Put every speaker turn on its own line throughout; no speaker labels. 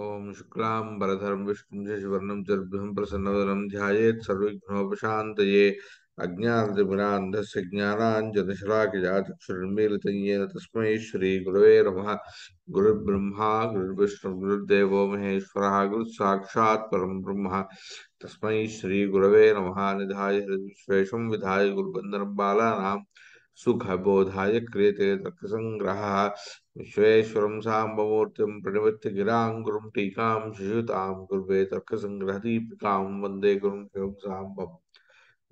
ओम शुक्ला बरधरम विष्णु शशिवर्णं चर्भ्यम प्रसन्नवदनं ध्यायेत् सर्वविघ्नोपशान्तये अज्ञानतिमिरान्धस्य ज्ञानाञ्जनशलाकया चक्षुर्मीलितं तस्म तस्मै श्रीगुरवे नमः गुरुर्ब्रह्मा गुरुर्विष्णुः गुरुर्देवो महेश्वरः गुरुसाक्षात् परं ब्रह्म तस्मै श्रीगुरवे नम निधा हृद्विश्वेशं विधाय गुरुबन्धनं बालानां सुखबोधाय क्रियते तर्कसङ्ग्रहः विश्वेश्वरं साम्बमूर्तिं प्रणिवत्य गिरां गुरुं टीका शिशुता गुर्वे तर्क तर्कसङ्ग्रहदीपिकां वन्दे गुरुं शिवं साम्बम्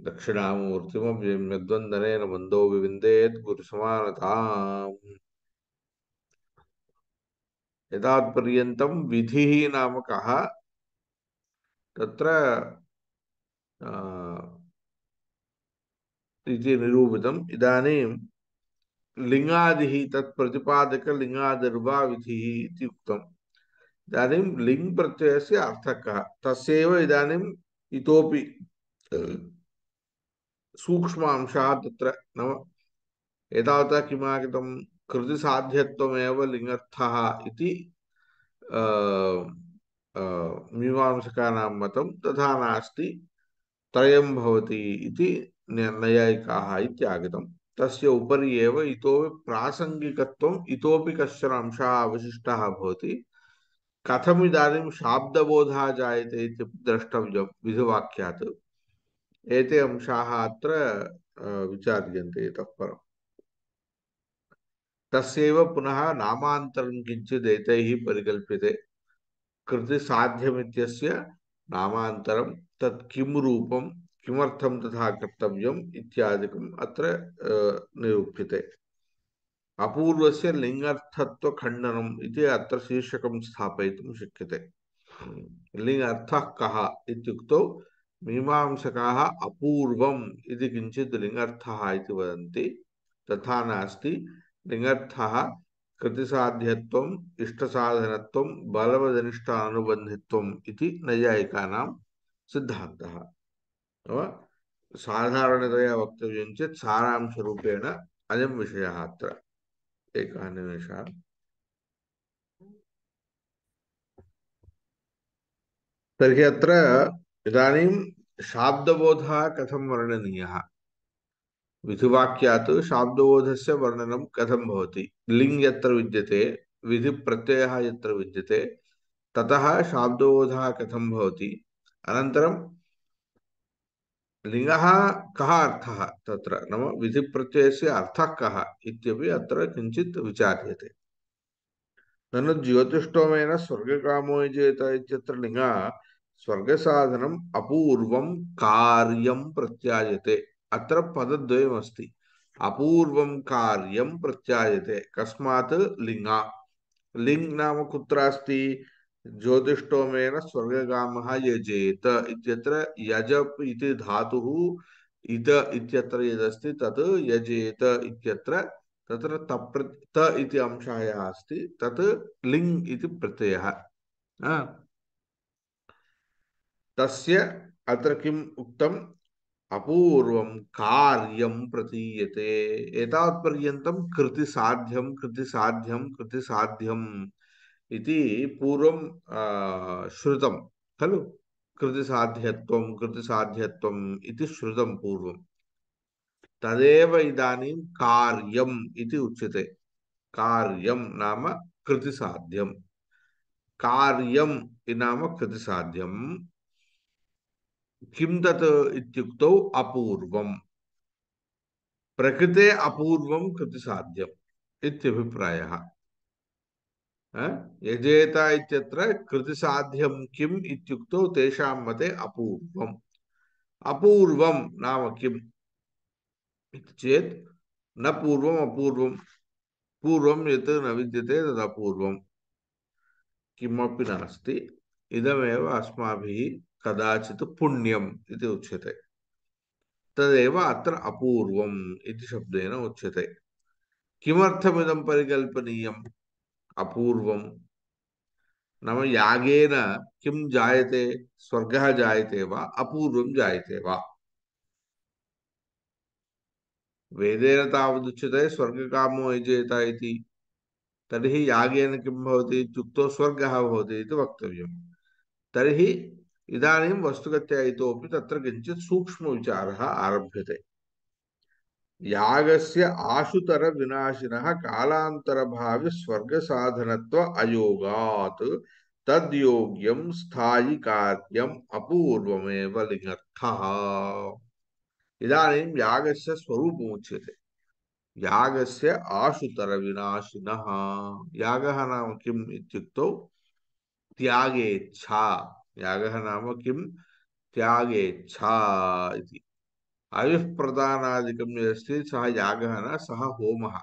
दक्षिणामूर्तिमव्यं यद्वन्दनेन बन्धो विविन्देद्गुरुसमानताम् विधि नाम नामकः तत्र इति निरूपितम् इदानीं लिङ्गादिः तत् प्रतिपादकलिङ्गादिर्भाविधिः इति उक्तम् इदानीं लिङ्प्रत्ययस्य अर्थः कः तस्यैव इदानीम् इतोपि सूक्ष्म अंशः तत्र नाम एतावता किमागतं कृतिसाध्यत्वमेव लिङ्गर्थः इति मीमांसकानां मतं तथा नास्ति त्रयं भवति इति निर्णयिकाः इत्यागतं तस्य उपरि एव इतोपि प्रासङ्गिकत्वम् इतोपि कश्चन अंशः अवशिष्टः भवति कथम् इदानीं शाब्दबोधः जायते इति द्रष्टव्यं विधिवाक्यात् एते अंशाः अत्र विचार्यन्ते इतः परम् तस्यैव पुनः नामान्तरं किञ्चित् एतैः परिकल्प्यते कृतिसाध्यमित्यस्य नामान्तरं तत् किं रूपं किमर्थं तथा कर्तव्यम् इत्यादिकम् अत्र निरूप्यते अपूर्वस्य लिङ्गर्थत्वखण्डनम् इति अत्र शीर्षकं स्थापयितुं शक्यते लिङ्ग अर्थः कः इत्युक्तौ मीमांसकाः अपूर्वम् इति किञ्चित् लिङ्गर्थः इति वदन्ति तथा नास्ति लिङ्गर्थः कृतिसाध्यत्वम् इष्टसाधनत्वं बलवदनिष्ठानुबन्धित्वम् इति नैयायिकानां సాధారణतया वक्तव्यं चेत् सारांशरूपेण अयं विषयः अत्र एकः निमेषः तर्हि अत्र इदानीं शाब्दबोधः कथं वर्णनीयः विधिवाक्यात् शाब्दबोधस्य वर्णनं कथं भवति लिङ् यत्र विद्यते विधिप्रत्ययः यत्र विद्यते ततः शाब्दबोधः कथं भवति अनन्तरं लिंग कः अर्थः तत्र नाम विधिप्रत्ययस्य अर्थः कः इत्यपि अत्र किञ्चित् विचार्यते स्वर्ग साधन अपूर्व यजेत इत्यत्र लिङ्गः स्वर्गसाधनम् अपूर्वं कार्यं प्रत्यायते अत्र पदद्वयमस्ति प्रत्यायते कस्मात् लिङ्गा लिङ्ग् नाम कुत्र अस्ति ज्योतिषोमेन स्वर्गगाम यजेत यज धा इति धातुः इत इत्यत्र यजेत इत्यत्र तत्र तप्र त इति अंशः यः अस्ति तत् लिङ् इति प्रत्ययः तस्य अत्र किम् उक्तम् अपूर्वं कार्यं प्रतीयते एतावत्पर्यन्तं कृतिसाध्यं कृतिसाध्यं कृतिसाध्यं इति पूर्वं श्रुतं खलु कृतिसाध्यत्वं कृतिसाध्यत्वम् इति श्रुतं तदेव इदानीं कार्यम् इति उच्यते कार्यं नाम कृतिसाध्यं कार्यं नाम कृतिसाध्यं किं तत् इत्युक्तौ अपूर्वं प्रकृते अपूर्वं कृतिसाध्यम् इत्यभिप्रायः యజేత ఇత్యత్ర కృతి సాధ్యం కిం ఇత్యుక్తో తేషాం మతే అపూర్వం అపూర్వం నామ కిం ఇది చేత్ న పూర్వం అపూర్వం పూర్వం ఎత్ న విద్యతే తదపూర్వం కిమపి నాస్తి ఇదమే అస్మాభి కదాచిత్ పుణ్యం ఇది ఉచ్యతే తదేవ అత్ర అపూర్వం ఇది శబ్దేన ఉచ్యతే కిమర్థమిదం పరికల్పనీయం अपूर्वम नाम यागेन किं जायते स्वर्गः जायते वा अपूर्वं जायते वा वेदेन तावदुच्यते स्वर्गकामो यजेत इति तर्हि यागेन किं भवति इत्युक्तौ स्वर्गः भवति इति वक्तव्यं तर्हि इदानीं वस्तुगत्या इतोपि तत्र किञ्चित् सूक्ष्मविचारः आरभ्यते यागस्य आशुतर विनाशिन कालांतर भाव स्वर्ग साधनत्व अयोगात तद्योग्यम स्थायी कार्यम अपूर्वमेव लिंगर्थ इदानीं यागस्य स्वरूपम् उच्यते यागस्य आशुतर विनाशिनः याग नाम किम् इत्युक्तौ त्यागेच्छा यागः नाम किं त्यागेच्छा इति अवि प्रदानादिकं सह याग यागः न सः होमः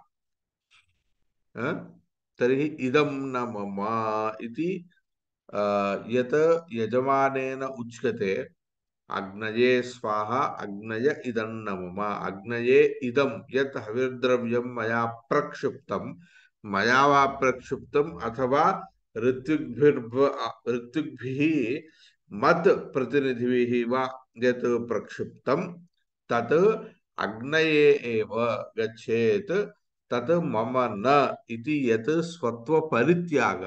तर्हि इदं न मम इति यत् यजमानेन उच्यते अग्नये स्वाह अग्नय इदं न मम अग्नये इदं यत् हविर्द्रव्यं मया प्रक्षिप्तं मया वा प्रक्षिप्तम् अथवा ऋत्विग्भिर्भ ऋत्विग्भिः मत् प्रतिनिधिभिः वा यत् प्रक्षिप्तं තද අග්නයේ ඒව ගච්ඡේත තත මම න ඉති යත ස්වත්ව පරිත්‍යාගහ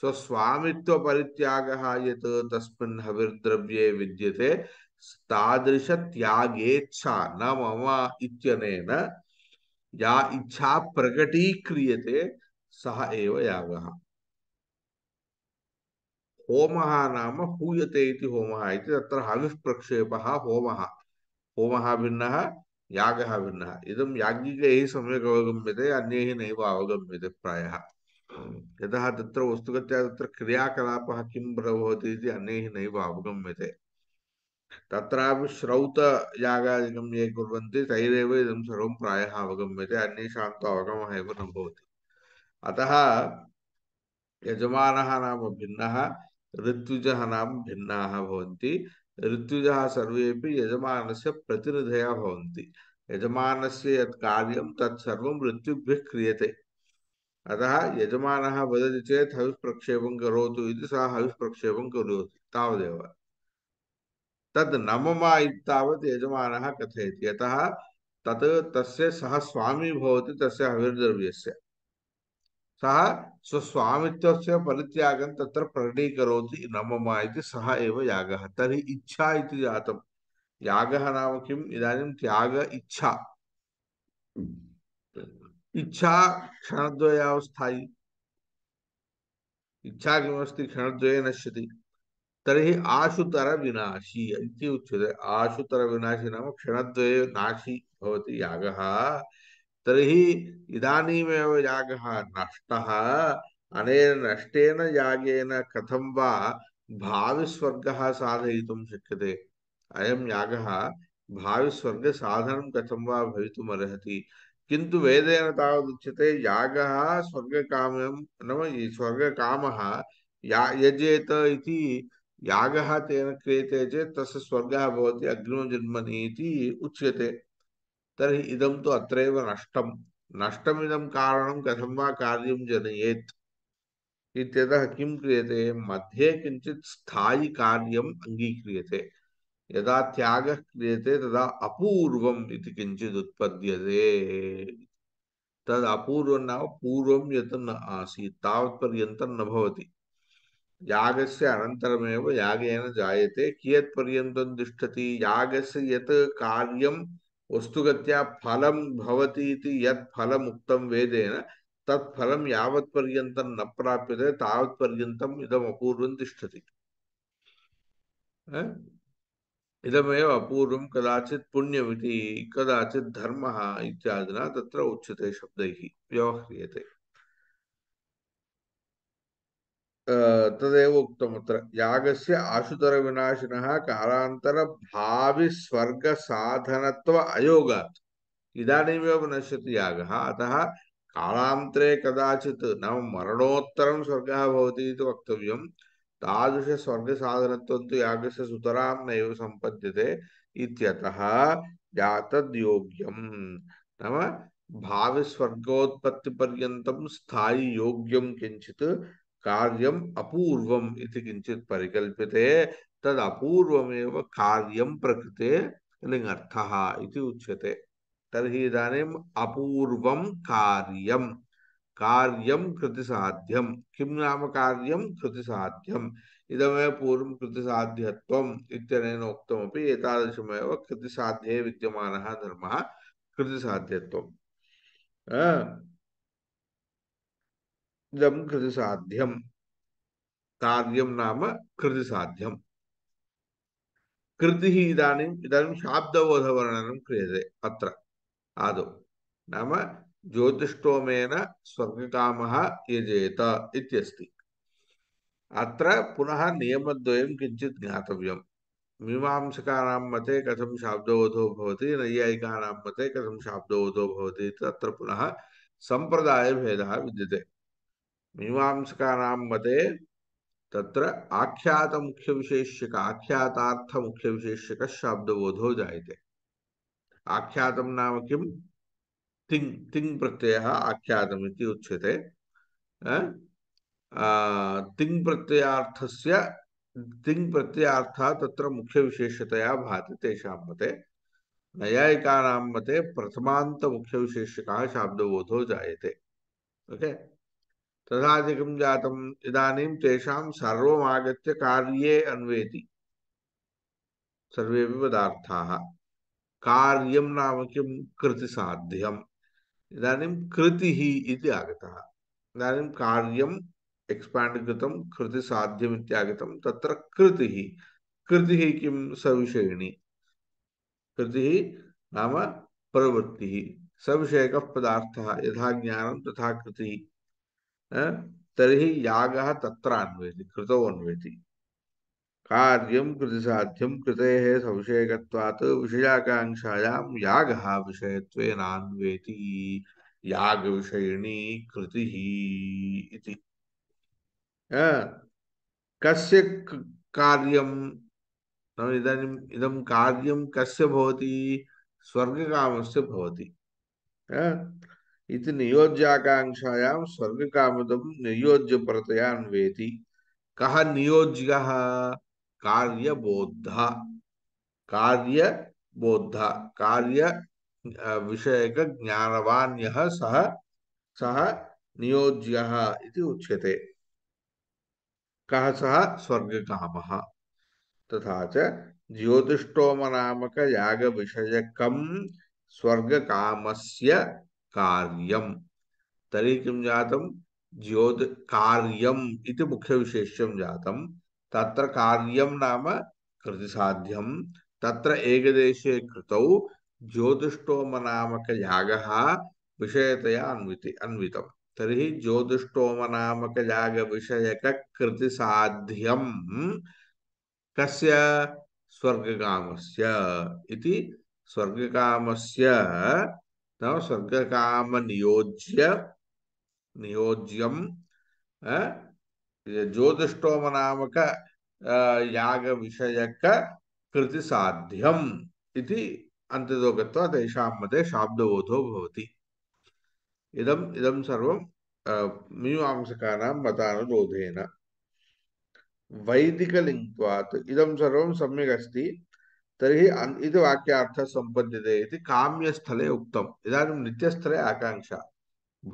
ස්වස්වාමිත්ව පරිත්‍යාගහ යත තස්මින් හවිර්ද්‍රව්‍යේ විද්‍යතේ තාදෘශ ත්‍යාගේච්ඡා න මම ඉත්‍යනේන යා ඉච්ඡා ප්‍රකටීක්‍රියතේ සහ ඒව යාගහ හෝමහ නාම හූයතේ ඉති හෝමහ ඉති తత్ర හවිස් ප්‍රක්ෂේපහ හෝමහ होम भिन्न याग भिन्न इदम याज्ञिक सम्यक अवगम्यते अन्यैः नैव अवगम्यते प्रायः यतः तत्र वस्तुगत्या क्रियाकलाप क्रियाकलापः किं प्रभवति इति अन्यैः नैव अवगम्यते तत्रापि श्रौतयागादिकं ये कुर्वन्ति तैरेव इदं सर्वं प्रायः अवगम्यते अन्येषां तु अवगमः एव न भवति अतः यजमानः नाम भिन्नः ऋत्विजः नाम भिन्नाः भवन्ति ऋत्विजा सर्वेपि यजमानस्य प्रतिनिधयः यजमान से यत् तत्सव तत्सर्वं क्रीय से अतः यजम वजती चेत हविः प्रक्षेप कौत इति सः हविः प्रक्षेपं करोति तावदेव तद् न तत् तस्य सः स्वामी भवति तस्य सह स्वस्वामित्वस्य परित्यागं तत्र प्रकटीकरोति नमम इति सः एव इच्छा जात याग नाम किम् त्याग इच्छा इच्छा क्षणद्वयावस्थायी इच्छा किमस्ति क्षणद्वये आशुतर विनाशी उच्य है आशुतर विनाशी नाम क्षणद्वये नाशी होती याग तर्हि इदानीमेव यागः नष्टः अनेन नष्टेन यागेन कथं वा भाविस्वर्गः साधयितुं शक्यते अयं यागः भाविस्वर्गसाधनं कथं वा भवितुमर्हति किन्तु वेदेन तावदुच्यते यागः स्वर्गकामं नाम स्वर्गकामः या यजेत इति तेन क्रियते चेत् तस्य स्वर्गः भवति अग्रिमजन्मनि इति तरी इदं तो अत्र नष्ट नष्टमिदं कारण कथम वा कार्यं जनयेत् किं क्रियते मध्ये किञ्चित् स्थायिकार्यम् अङ्गीक्रियते यदा त्यागः क्रियते तदा अपूर्वम् इति किञ्चित् उत्पद्यते तद् अपूर्वं नाम पूर्वं यत् न से तावत्पर्यन्तं यागेन जायते कियत्पर्यन्तं तिष्ठति याग से यम वस्तुगत फलं भवति इति वेदेन तत् फलं न प्राप्यते तावत्पर्यन्तम् इदम् अपूर्वं तिष्ठति इदमेव अपूर्वं कदाचित् पुण्यमिति कदाचित् धर्मः इत्यादिना तत्र उच्यते शब्दैः व्यवह्रियते ತದೇವ ಉಕ್ತಮತ್ರ ಯಾಗಸ್ಯ ಆಶುತರ ವಿನಾಶಿನ ಕಾಲಾಂತರ ಭಾವಿ ಸ್ವರ್ಗ ಸಾಧನತ್ವ ಅಯೋಗಾತ್ ಇದಾನೀಮೇವ ನಶ್ಯತಿ ಯಾಗ ಅತಃ ಕಾಲಾಂತರೇ ಕದಾಚಿತ್ ನಾವು ಮರಣೋತ್ತರಂ ಸ್ವರ್ಗ ಭವತಿ ಇದು ವಕ್ತವ್ಯಂ ತಾದೃಶ ಸ್ವರ್ಗ ಸಾಧನತ್ವಂತು ಸುತರಾಂ ನೈವ ಸಂಪದ್ಯತೆ ಇತ್ಯತಃ ನಮ್ಮ ಭಾವಿ ಸ್ವರ್ಗೋತ್ಪತ್ತಿ ಪರ್ಯಂತಂ ಸ್ಥಾಯಿ ಯೋಗ್ಯಂ ಕಿಂಚಿತ್ कार्यम अपूर्वम इति किंचित परिकल्प्यते तद अपूर्वमेव कार्यम प्रकृते लिंगर्थः इति उच्यते तर्हि इदानीम् अपूर्वं कार्यं कार्यं कृतिसाध्यं किं नाम साध्यम इदमे पूर्व कृति कृतिसाध्यत्वम् इत्यनेन उक्तमपि एतादृशमेव कृतिसाध्ये विद्यमानः धर्मः कृतिसाध्यत्वम् इदं कृतिसाध्यं कार्यं नाम कृतिसाध्यं कृतिः इदानीम् इदानीं शाब्दबोधवर्णनं क्रियते अत्र आदौ नाम ज्योतिष्टोमेन स्वर्गकामः यजेत इत्यस्ति अत्र पुनः नियमद्वयं किञ्चित् ज्ञातव्यम् मीमांसकानां मते कथं शाब्दबोधो भवति नैयायिकानां मते कथं शाब्दबोधो भवति इति अत्र पुनः सम्प्रदायभेदः विद्यते मीमांसका मते तत्र आख्यात मुख्य विशेष्यक आख्यातार्थ मुख्य विशेष्यक शब्दबोधो जायते आख्यात नाम किम तिंग तिंग प्रत्यय आख्यातम उच्यते तिंग प्रत्ययार्थस्य तिंग प्रत्ययार्थ तत्र मुख्य विशेषतया भाति तेषां मते नैयायिकानां मते प्रथमांत मुख्य विशेषकः शब्दबोधो जायते ओके okay? तदादिकं जातम् इदानीं तेषां सर्वमागत्य कार्ये अन्वेति सर्वे पदार्थाः कार्यं नाम किं कृतिसाध्यम् इदानीं ही इति आगतः इदानीं एक्सपैंड कृतम कृति साध्यम इत्यागतम तत्र कृति ही कृतिः कृतिः किं सविषयिणी ही नाम प्रवृत्ति ही सविषयकः पदार्थः यथा ज्ञानं तथा कृति ही तरी याग यागः कृत अन्वेति कार्यं कृतिसाध्यं कृतेः संशेकत्वात् विषयाकाङ्क्षायां यागः विषयत्वेनान्वेति यागविषयिणी कृतिः इति कस्य कार्यं नाम इदानीम् इदं कार्यं कस्य भवति स्वर्गकामस्य भवति इति नियोज्याकाङ्क्षायां स्वर्गकामदं नियोज्यपरतयान्वेति कः नियोज्यः कार्यबोद्धः कार्यबोद्धः कार्य बोध विषयकज्ञानवान्यः सः सः नियोज्यः इति उच्यते कः सः काम तथा स्वर्ग काम से कार्यम तरी किं जातं ज्योत् मुख्य इति मुख्यविशेष्यं जातं तत्र कार्यम नाम साध्यम तत्र एकदेशे कृतौ ज्योतिष्टोम याग विषयतया अन्विति अन्वितम् तरी ज्योतिष्टोम साध्यम कस्य स्वर्गकामस्य इति से स्वर्ग काम नियोज्य नियोज्यम ज्योतिषोम नामक याग विषयक कृति साध्यम इति अंत्यतो गत्वा तेषां मते शाब्दबोधो इदम इदम् इदं सर्वं मतानुरोधेन वैदिकलिङ्गत्वात् इदं सर्वं सम्यक् अस्ति तरी इति वाक्यार्थः काम्यस्थले उक्त इदानीं नित्यस्थले आकाङ्क्षा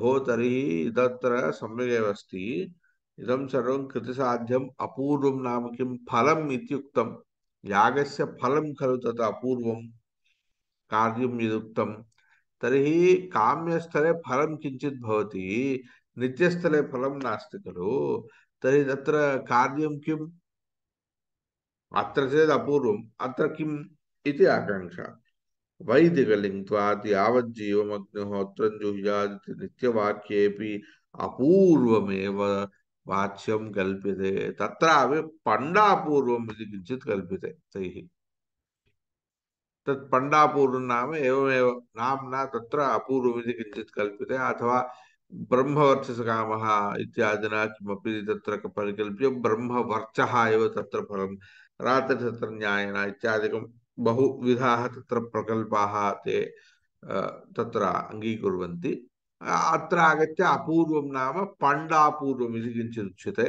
भो तरी तत्र सम्यगेव अस्ति इदं सर्वं कृतिसाध्यम् अपूर्वं नाम कि फलम इत्युक्तं यागस्य फलं खलु तथा अपूर्वं कार्यं यदुक्तं तर्हि काम्यस्थले फल किञ्चित् भवति नित्यस्थले खलु तर्हि तत्र कार्यं अत्र चेत् अपूर्वम् अत्र किम् इति आकाङ्क्षा वैदिकलिङ्त्वात् यावज्जीवमग्निहोत्रं जुह्यादिति नित्यवाक्येऽपि अपूर्वमेव वाच्यं कल्प्यते तत्रापि पण्डापूर्वम् इति किञ्चित् कल्प्यते तैः तत् पण्डापूर्वं नाम एवमेव नाम्ना तत्र अपूर्वमिति किञ्चित् कल्प्यते अथवा ब्रह्मवर्चसकामः इत्यादिना किमपि तत्र परिकल्प्य ब्रह्मवर्चः एव तत्र फलं रात्रतन्यायन इत्यादिकं बहुविधाः तत्र प्रकल्पाः ते तत्र अङ्गीकुर्वन्ति अत्र आगत्य अपूर्वं नाम पाण्डापूर्वम् इति किञ्चिदुच्यते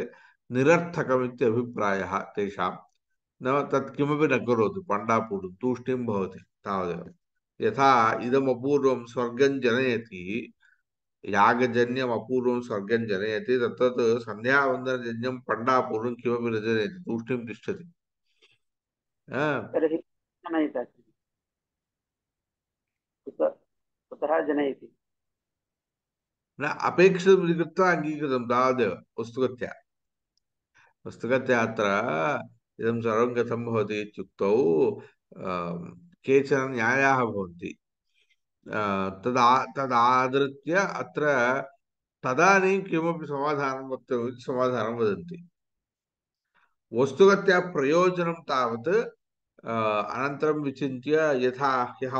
निरर्थकमिति अभिप्रायः तेषां नाम तत् किमपि न करोतु पाण्डापूर्वं तूष्णीं भवति यथा इदमपूर्वं स्वर्गं जनयति यागजन्यम् अपूर्वं स्वर्गं जनयति तत्तत् सन्ध्यावन्दनजन्यं पण्डापूर्वं न जनयति तूष्णीं तिष्ठति हाँ। न अपेक्षितं कृत्वा अङ्गीकृतं तावदेव वस्तुगत्या वस्तुगत्या अत्र इदं सर्वं कथं भवति इत्युक्तौ अं, केचन न्यायाः भवन्ति तदा तदादृत्य अत्र तदानीं किमपि समाधानं वक्तव्यं समाधानं अनन्तरं विचित यहाँ ह्यः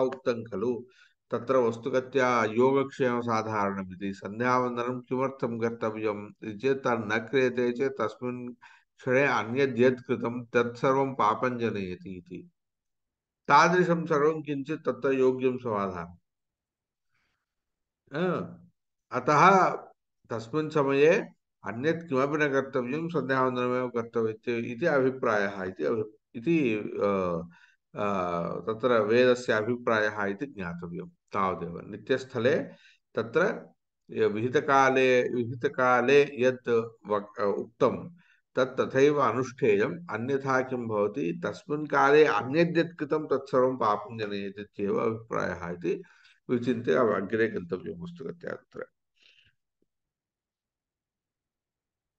खलु त्र वस्तुगत योगक्षेम साधारण संध्यावंदन किमर्थं कर्तव्यम् न क्रिय तन्न क्रियते चेत् तस्मिन् क्षणे अन्यद् यत् कृतं तत्सर्वं पापं जनयति इति तादृशं सर्वं अतः तस्मिन् अन्यत् किमपि न कर्तव्यं सन्ध्यावन्दनमेव कर्तव्यम् अभिप्राय अभिप्रायः इति तत्र वेदस्य अभिप्रायः इति ज्ञातव्यं तावदेव नित्यस्थले तत्र विहितकाले विहितकाले यत् उक्तं तत् तथैव अनुष्ठेयम् अन्यथा किं भवति तस्मिन् काले अन्यद्यत् कृतं तत्सर्वं पापं जनयति इत्येव अभिप्रायः इति विचिन्त्य अग्रे गन्तव्यमस्तु गत्या तत्र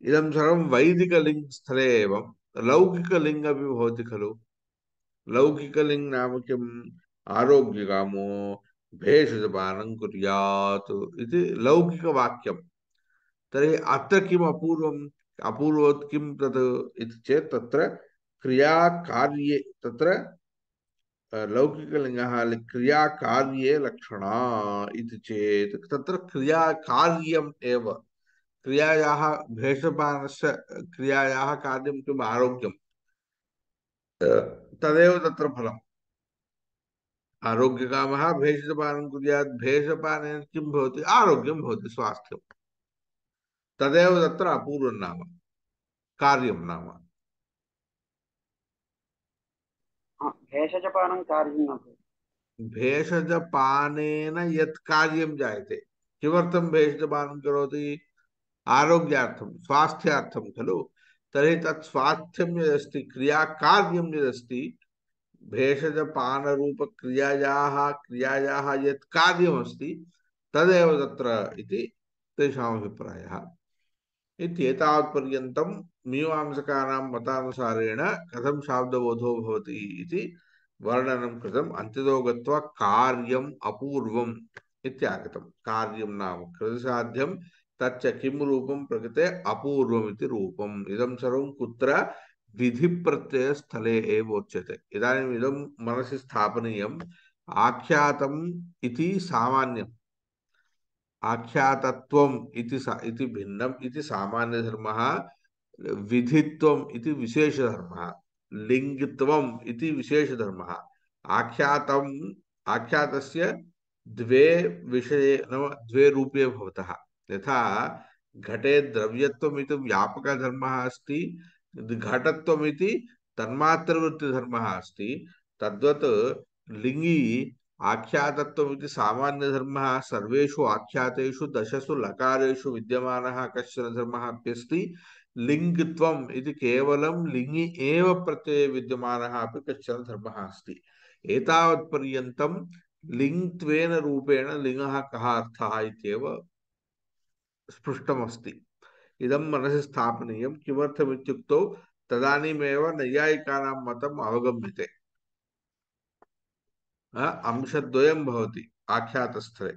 इदं सर्वं वैदिकलिङ्गस्थले एवं लौकिकलिङ्गमपि भवति खलु लौकिकलिङ्गनामकम् आरोग्यकामो भेषजपानं कुर्यात् इति लौकिकवाक्यं तर्हि अत्र किम् अपूर्वम् अपूर्वत् किं तत् इति चेत् तत्र क्रियाकार्ये तत्र लौकिकलिङ्गः क्रियाकार्ये लक्षणा इति चेत् तत्र क्रियाकार्यम् एव क्रियायाः भेषपानस्य क्रिया कार्य किम् आरोग्यं तदेव तत्र फलम् आरोग्यकामः भेषपानं कुर्यात् भेषपानेन किं तदेव तत्र नाम कार्य नाम भेषजपान कार्यं न भेषजपानेन यत् कार्यं जायते किमर्थं भेषजपानं करोति आरोग्यार्थम स्वास्थ्यार्थम खलु तर्हि तत् स्वास्थ्यं यदस्ति क्रिया कार्यं यदस्ति भेषजपानरूपक्रियायाः क्रियायाः यत् कार्यमस्ति तदेव तत्र इति तेषामभिप्रायः इत्येतावत्पर्यन्तं मीमांसकानां मतानुसारेण कथं शाब्दबोधो भवति इति वर्णनं कृतम् अन्त्यतो गत्वा कार्यम् अपूर्वम् इत्यागतं कार्यं तच्च किम रूपम प्रकृते अपूर्वम रूपम इदम सर्वं कुत्र विधि प्रत्यय स्थले एव उच्यते इदानीम इदं मनसि स्थापनीयम् आख्यातम् इति सामान्यम् आख्यातत्वम् इति सा इति भिन्नम् इति सामान्यधर्मः विधित्वम् इति विशेषधर्मः लिङ्गत्वम् इति विशेषधर्मः आख्यातम् आख्यातस्य द्वे विषये नाम द्वे रूपे भवतः यथा घटे द्रव्यत्वमिति व्यापकधर्मः अस्ति घटत्वमिति तन्मात्रवृत्तिधर्मः अस्ति तद्वत् लिङि आख्यातत्वमिति धर्म सर्वेषु आख्यातेषु दशसु लकारेषु विद्यमानः कश्चन धर्मः अस्ति लिङ्गत्वम् इति केवलं लिंगि एव प्रत्यय विद्यमानः अपि कश्चन धर्मः अस्ति एतावत्पर्यन्तं लिंगत्वेन रूपेण लिंगः कः अर्थः इत्येव स्पृष्टमस्ति इदं मनसि स्थापनीयं किमर्थमित्युक्तौ तदानीमेव नैयायिकानां मतम् अवगम्यते अंशद्वयं भवति आख्यातस्थले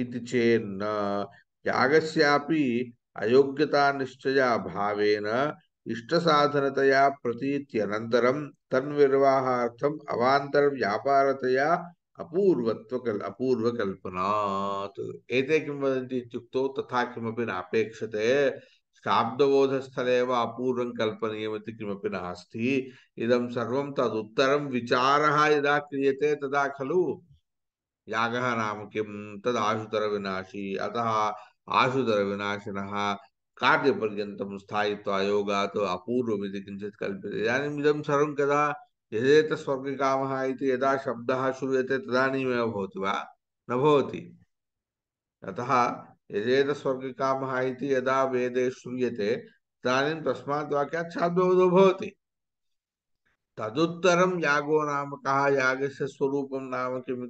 इति चेन्न यागस्यापि अयोग्यता निश्चया भाव इष्ट साधनतया प्रतीत्यन तन्वाहा अवांतर व्यापारतया अपूर्वत्वकल् अपूर्वकल्पनात् एते किं वदन्ति तथा किमपि नापेक्षते शाब्दबोधस्थले एव अपूर्वं कल्पनीयमिति किमपि नास्ति इदं सर्वं तदुत्तरं विचारः यदा क्रियते तदा खलु याग नाम किं विनाशी अतः आशुधर विनाशन कार्यपर्यत पर्यतम स्थायित्वायोगा तो अपूर्वमिति किञ्चित् कल्प्यते इदानीं इदं सर्वं कदा स्वर्ग काम यदा शब्द श्रूयते तदानीमेव भवति वा न भवति अतः यजेतस्वर्गकामः इति यदा वेदे शूयते तदानीं तस्मा वाक्या छाद्वबोधो भवति तदुतर यागो नाम काग से स्वरूपम नाम किम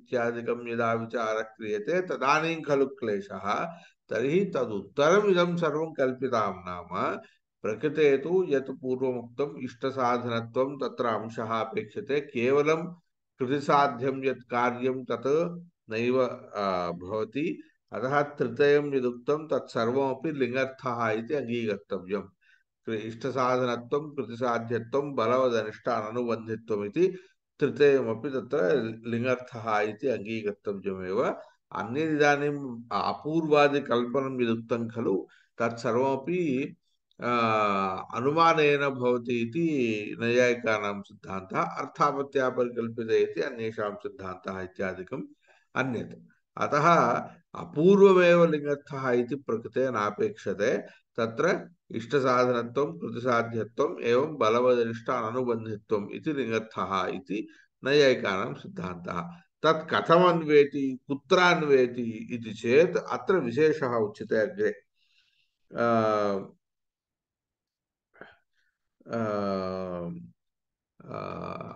यदा विचार से तदनी खलु क्लेश तरी तदुतर सर्व सर्वं नाम प्रकृते तो यत् इष्ट साधन तत्र अंशः अपेक्षते केवलं कृतिसाध्यं यत् कार्यं तत् नवती अतः तृतय यदुक्त तत्सर्वमपि लिङ्गर्थः अंगीकर्तव्यम इष्टसाधनत्वं कृतिसाध्यत्वं बलवदनुष्ठाननुबन्धित्वमिति तृतीयमपि तत्र लिङ्गर्थः इति अङ्गीकर्तव्यमेव अन्यदिदानीम् अपूर्वादिकल्पनं यदुक्तं खलु तत्सर्वमपि अनुमानेन भवति इति नैयायिकानां सिद्धान्तः अर्थापत्यापरिकल्पित इति अन्येषां सिद्धान्तः इत्यादिकम् अन्यत् अतः अपूर्वमेव लिंग इति प्रकृते नापेक्षते तत्र इष्टसाधनत्वं कृतिसाध्यत्वम् एवं बलवदरिष्ठ अननुबन्धित्वम् इति लिङ्गत्थः इति नैयायिकानां सिद्धान्तः तत् कथमन्वेति कुत्रान्वेति इति चेत् अत्र विशेषः उच्यते अग्रे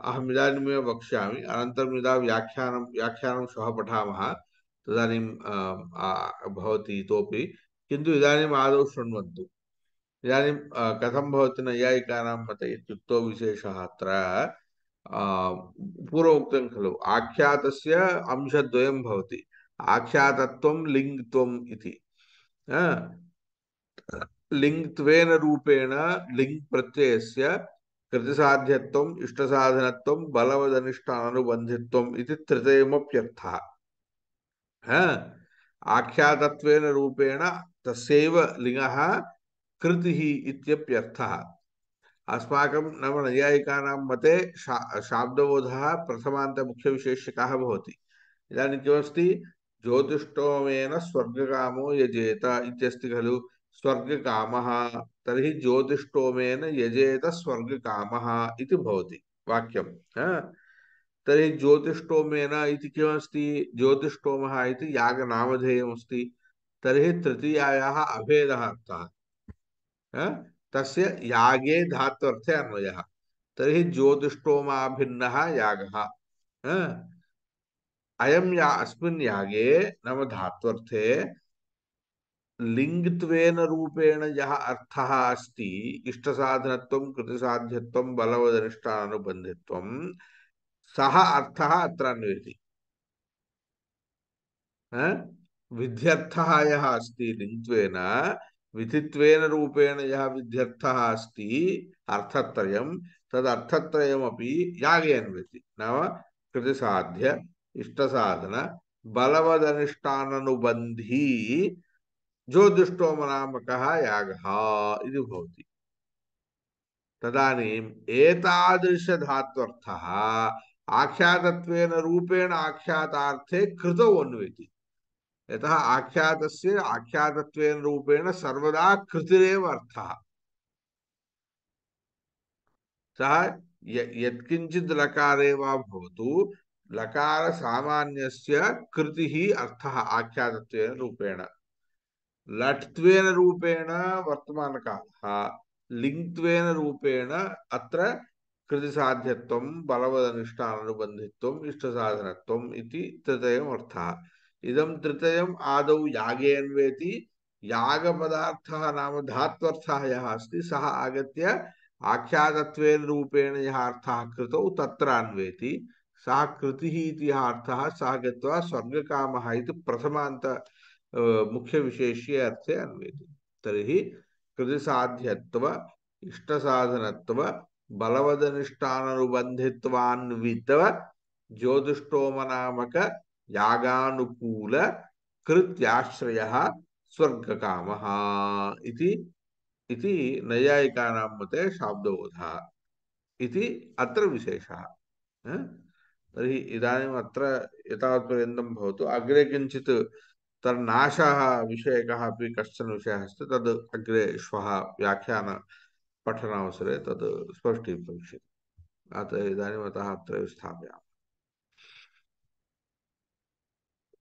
अहम् वक्षा वक्ष्यामि अनन्तरं यदा व्याख्यानं व्याख्यानं श्वः पठामः तदानीं तो भवति इतोपि किन्तु इदानीम् आदौ शृण्वन्तु इदानीं कथं भवति नैयायिकानां मते इत्युक्तो विशेषः अत्र पूर्वोक्तं खलु आख्यातस्य अंशद्वयं भवति आख्यातत्वं लिङ्गत्वम् इति लिङ्गत्वेन रूपेण लिङ्गप्रत्ययस्य कृतिसाध्यत्वम् इष्टसाधनत्वं बलवदनिष्ठानुबन्धित्वम् इति तृतीयमप्यर्थः आख्यातत्वेन रूपेण तस्यैव लिङ्गः कृतिः इत्यप्यर्थः अस्माकं नाम नैयायिकानां मते शा शाब्दबोधः प्रथमान्तमुख्यविशेषकः भवति इदानीं किमस्ति ज्योतिष्टोमेन स्वर्गकामो यजेत इत्यस्ति खलु स्वर्गकामः तर्हि ज्योतिष्टोमेन यजेत स्वर्गकामः इति भवति वाक्यं तरी ज्योतिषोम इति ज्योतिषोम ज्योतिष्टोमः तरी यागनामधेयमस्ति अभेद अर्थ अभेदः अर्थः तस्य यागे धात्वर्थे अन्वयः तर्हि ज्योतिष्टोमाभिन्नः यागः या अस्गे नम नाम लिंग लिङ्गत्वेन रूपेण यः अर्थः अस्ति साधन कृतिसाध्यत्वं बलवदनिष्ठानुबन्धित्वं सह अर्थ अन्वेति विध्यर्थ यहाँ यः अस्ति लिङ्त्वेन विधित्वेन रूपेण यः विध्यर्थः अस्ति अर्थत्रयं तदर्थत्रयमपि यागे अन्वयति नाम कृतिसाध्य इष्टसाधन बलवदनुष्ठाननुबन्धी ज्योतिष्टोमनामकः यागः इति भवति तदानीम् आख्यात रूपेण आख्यातार्थे कृतौ अन्वेति यतः आख्यातस्य आख्यातत्वेन रूपेण सर्वदा कृतिरेव अर्थः सः यत्किञ्चित् लकारे वा भवतु लकारसामान्यस्य कृतिः अर्थः रूपेण लट्त्वेन रूपेण वर्तमानकालः लिङ्त्वेन रूपेण अत्र कृति साध्यत्वं इष्ट इष्टसाधनत्वम् इति अर्थ इदम तृतय आद आदौ याग पदार्थ नाम धात्वर्थः यहाँ अस्त सह आगत आख्यातत्वेन रूपेण यः अर्थः कृतौ तत्र अन्वेति सः कृतिः इति यः अर्थः सः गत्वा स्वर्गकामः बलवदनुष्ठाननुबन्धित्वान्वित ज्योतिष्टोमनामक यागानुकूल कृत्याश्रयः स्वर्गकामः इति इति मते शाब्दबोधः इति अत्र विशेषः तर्हि इदानीम् अग्रे किञ्चित् तन्नाशः विषयकः अपि कश्चन विषयः अस्ति अग्रे श्वः व्याख्यान पठनावसरे तद् स्पष्टीभविष्यति अतः इदानीमतः अत्रैव स्थापयामः